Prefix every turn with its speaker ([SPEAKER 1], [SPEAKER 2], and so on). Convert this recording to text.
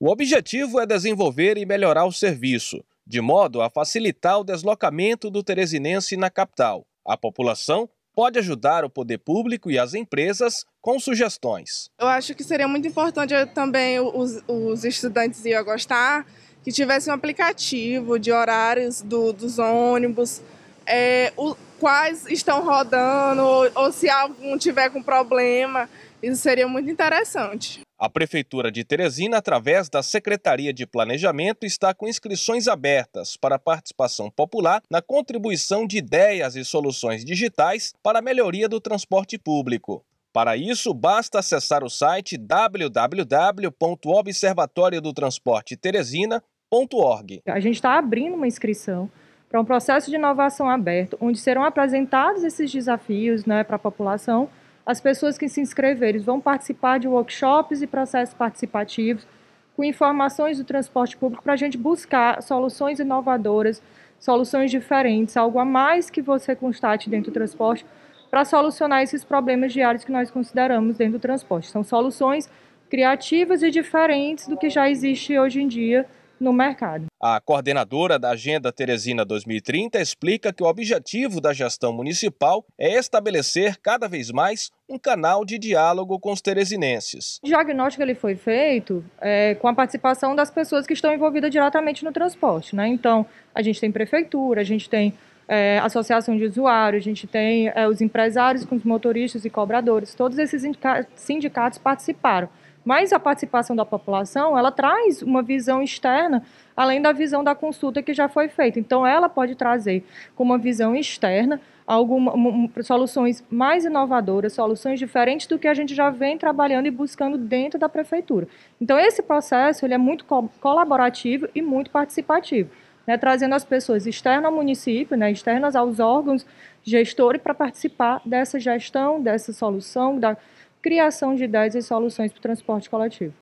[SPEAKER 1] O objetivo é desenvolver e melhorar o serviço, de modo a facilitar o deslocamento do teresinense na capital. A população pode ajudar o poder público e as empresas com sugestões.
[SPEAKER 2] Eu acho que seria muito importante também os, os estudantes iam gostar que tivesse um aplicativo de horários do, dos ônibus. É, quais estão rodando ou, ou se algum tiver com problema. Isso seria muito interessante.
[SPEAKER 1] A Prefeitura de Teresina, através da Secretaria de Planejamento, está com inscrições abertas para participação popular na contribuição de ideias e soluções digitais para a melhoria do transporte público. Para isso, basta acessar o site www.observatoriodotransporteteresina.org.
[SPEAKER 3] A gente está abrindo uma inscrição para um processo de inovação aberto, onde serão apresentados esses desafios né, para a população. As pessoas que se inscreverem vão participar de workshops e processos participativos com informações do transporte público para a gente buscar soluções inovadoras, soluções diferentes, algo a mais que você constate dentro do transporte para solucionar esses problemas diários que nós consideramos dentro do transporte. São soluções criativas e diferentes do que já existe hoje em dia no mercado.
[SPEAKER 1] A coordenadora da Agenda Teresina 2030 explica que o objetivo da gestão municipal é estabelecer cada vez mais um canal de diálogo com os teresinenses.
[SPEAKER 3] O diagnóstico ele foi feito é, com a participação das pessoas que estão envolvidas diretamente no transporte. Né? Então, a gente tem prefeitura, a gente tem é, associação de usuários, a gente tem é, os empresários com os motoristas e cobradores, todos esses sindicatos participaram. Mas a participação da população, ela traz uma visão externa, além da visão da consulta que já foi feita. Então, ela pode trazer com uma visão externa algumas soluções mais inovadoras, soluções diferentes do que a gente já vem trabalhando e buscando dentro da prefeitura. Então, esse processo ele é muito co colaborativo e muito participativo. Né, trazendo as pessoas externas ao município, né, externas aos órgãos gestores para participar dessa gestão, dessa solução, da, criação de ideias e soluções para o transporte coletivo.